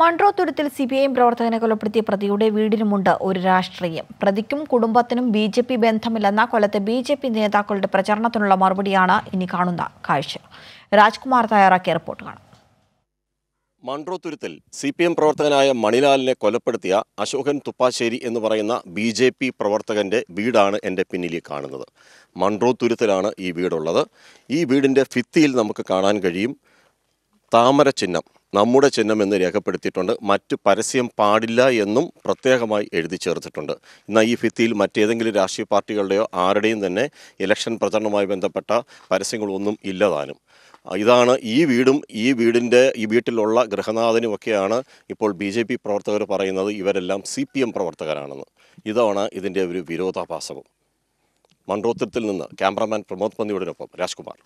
Munro തുരുത്തിൽ C P I M പ്രവർത്തകനെ കൊലപ്പെടുത്തിയ പ്രതിയുടെ വീടിനുമുണ്ട് ഒരു രാഷ്ട്രീയം പ്രതിക്കും കുടുംബത്തിനും ബി ജെ പി ബന്ധമില്ലെന്ന കൊല്ലത്തെ ബി ജെ പി നേതാക്കളുടെ പ്രചരണത്തിനുള്ള മറുപടിയാണ് ഇനി കാണുന്ന കാഴ്ച രാജ്കുമാർ തയ്യാറാക്കിയ റിപ്പോർട്ട് കാണാം മൺട്രോ തുരുത്തിൽ സി പി എം പ്രവർത്തകനായ മണിലാലിനെ കൊലപ്പെടുത്തിയ അശോകൻ തുപ്പാശ്ശേരി എന്ന് പറയുന്ന ബി ജെ പി പ്രവർത്തകൻ്റെ വീടാണ് എൻ്റെ പിന്നിൽ കാണുന്നത് മൺട്രോ തുരുത്തിലാണ് ഈ വീടുള്ളത് ഈ വീടിൻ്റെ ഭിത്തിയിൽ നമുക്ക് കാണാൻ കഴിയും താമര ചിഹ്നം നമ്മുടെ ചിഹ്നം എന്ന് രേഖപ്പെടുത്തിയിട്ടുണ്ട് മറ്റ് പരസ്യം പാടില്ല എന്നും പ്രത്യേകമായി എഴുതി ചേർത്തിട്ടുണ്ട് എന്നാൽ ഈ ഭിത്തിയിൽ മറ്റേതെങ്കിലും രാഷ്ട്രീയ പാർട്ടികളുടെയോ ആരുടെയും തന്നെ ഇലക്ഷൻ പ്രചരണവുമായി ബന്ധപ്പെട്ട പരസ്യങ്ങളൊന്നും ഇല്ലതാനും ഇതാണ് ഈ വീടും ഈ വീടിൻ്റെ ഈ വീട്ടിലുള്ള ഗൃഹനാഥനുമൊക്കെയാണ് ഇപ്പോൾ ബി ജെ പി പ്രവർത്തകർ പറയുന്നത് ഇവരെല്ലാം സി പി എം പ്രവർത്തകരാണെന്ന് ഇതാണ് ഇതിൻ്റെ ഒരു വിരോധാഭാസവും മൺറോത്തത്തിൽ നിന്ന് ക്യാമറാമാൻ പ്രമോദ് പന്തിയോടിനൊപ്പം രാജ്കുമാർ